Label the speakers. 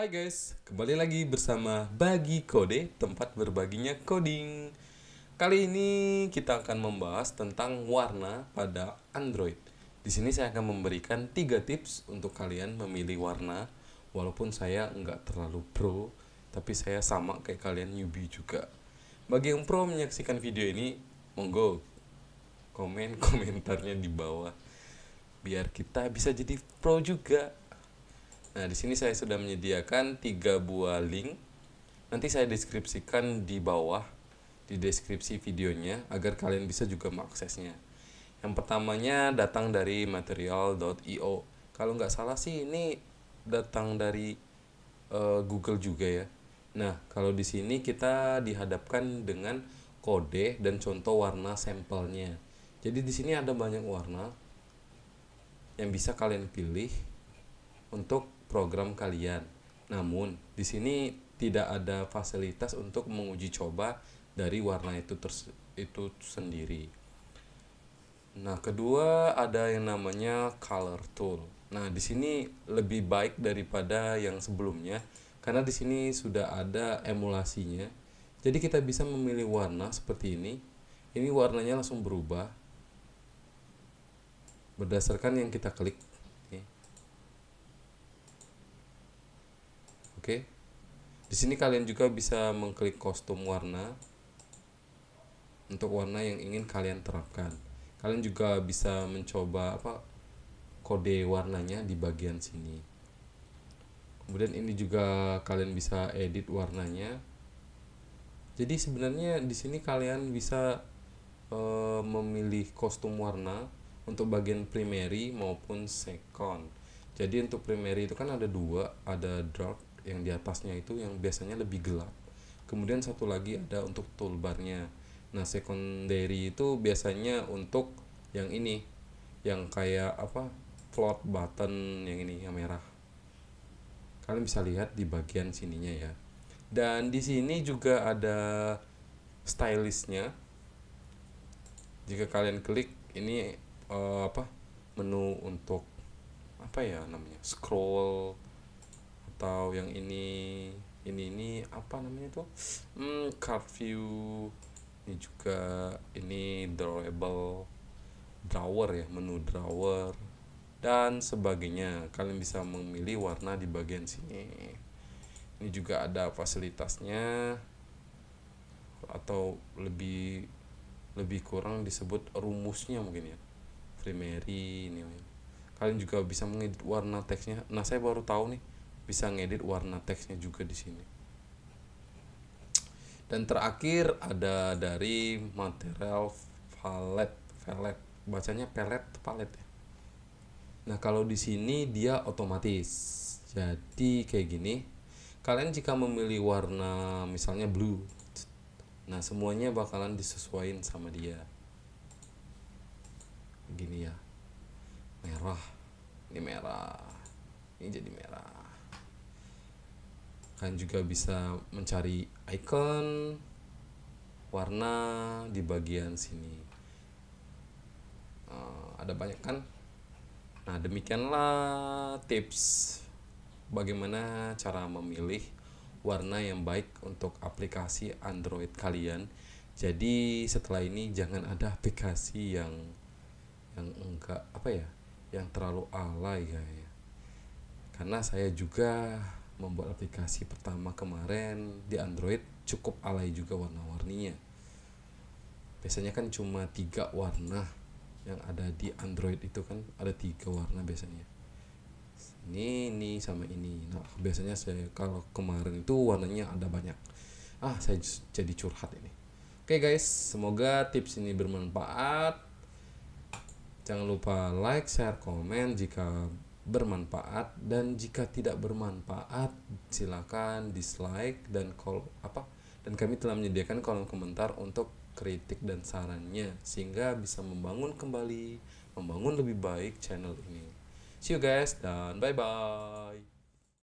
Speaker 1: Hai guys, kembali lagi bersama Bagi Kode, tempat berbaginya coding. Kali ini kita akan membahas tentang warna pada Android. Di sini saya akan memberikan 3 tips untuk kalian memilih warna. Walaupun saya nggak terlalu pro, tapi saya sama kayak kalian newbie juga. Bagi yang pro menyaksikan video ini, monggo komen komentarnya di bawah biar kita bisa jadi pro juga Nah, di sini saya sudah menyediakan tiga buah link. Nanti saya deskripsikan di bawah di deskripsi videonya agar kalian bisa juga mengaksesnya. Yang pertamanya datang dari material.io. Kalau nggak salah sih ini datang dari uh, Google juga ya. Nah, kalau di sini kita dihadapkan dengan kode dan contoh warna sampelnya. Jadi di sini ada banyak warna yang bisa kalian pilih untuk program kalian. Namun, di sini tidak ada fasilitas untuk menguji coba dari warna itu terse- itu sendiri. Nah, kedua ada yang namanya color tool. Nah, di sini lebih baik daripada yang sebelumnya karena di sini sudah ada emulasinya. Jadi kita bisa memilih warna seperti ini. Ini warnanya langsung berubah berdasarkan yang kita klik Oke. Di sini kalian juga bisa mengklik kostum warna untuk warna yang ingin kalian terapkan. Kalian juga bisa mencoba apa kode warnanya di bagian sini. Kemudian ini juga kalian bisa edit warnanya. Jadi sebenarnya di sini kalian bisa e, memilih kostum warna untuk bagian primary maupun second. Jadi untuk primary itu kan ada dua, ada dark yang di atasnya itu yang biasanya lebih gelap kemudian satu lagi ada untuk toolbarnya nah secondary itu biasanya untuk yang ini yang kayak apa float button yang ini yang merah kalian bisa lihat di bagian sininya ya dan di sini juga ada stylistnya jika kalian klik ini uh, apa menu untuk apa ya namanya scroll atau yang ini ini ini apa namanya itu hmm, card view ini juga ini drawable drawer ya menu drawer dan sebagainya kalian bisa memilih warna di bagian sini ini juga ada fasilitasnya atau lebih lebih kurang disebut rumusnya mungkin ya Primary ini kalian juga bisa mengedit warna teksnya nah saya baru tahu nih bisa ngedit warna teksnya juga di sini dan terakhir ada dari material valet valet bacanya palette palet ya nah kalau di sini dia otomatis jadi kayak gini kalian jika memilih warna misalnya blue nah semuanya bakalan disesuaikan sama dia gini ya merah ini merah ini jadi merah kan juga bisa mencari icon warna di bagian sini uh, ada banyak kan nah demikianlah tips bagaimana cara memilih warna yang baik untuk aplikasi Android kalian jadi setelah ini jangan ada aplikasi yang yang enggak apa ya yang terlalu alay ya karena saya juga membuat aplikasi pertama kemarin di Android cukup alay juga warna-warninya biasanya kan cuma tiga warna yang ada di Android itu kan ada tiga warna biasanya ini ini sama ini nah biasanya saya kalau kemarin itu warnanya ada banyak ah saya jadi curhat ini oke okay guys semoga tips ini bermanfaat jangan lupa like share komen jika bermanfaat dan jika tidak bermanfaat silakan dislike dan call apa dan kami telah menyediakan kolom komentar untuk kritik dan sarannya sehingga bisa membangun kembali membangun lebih baik channel ini see you guys dan bye bye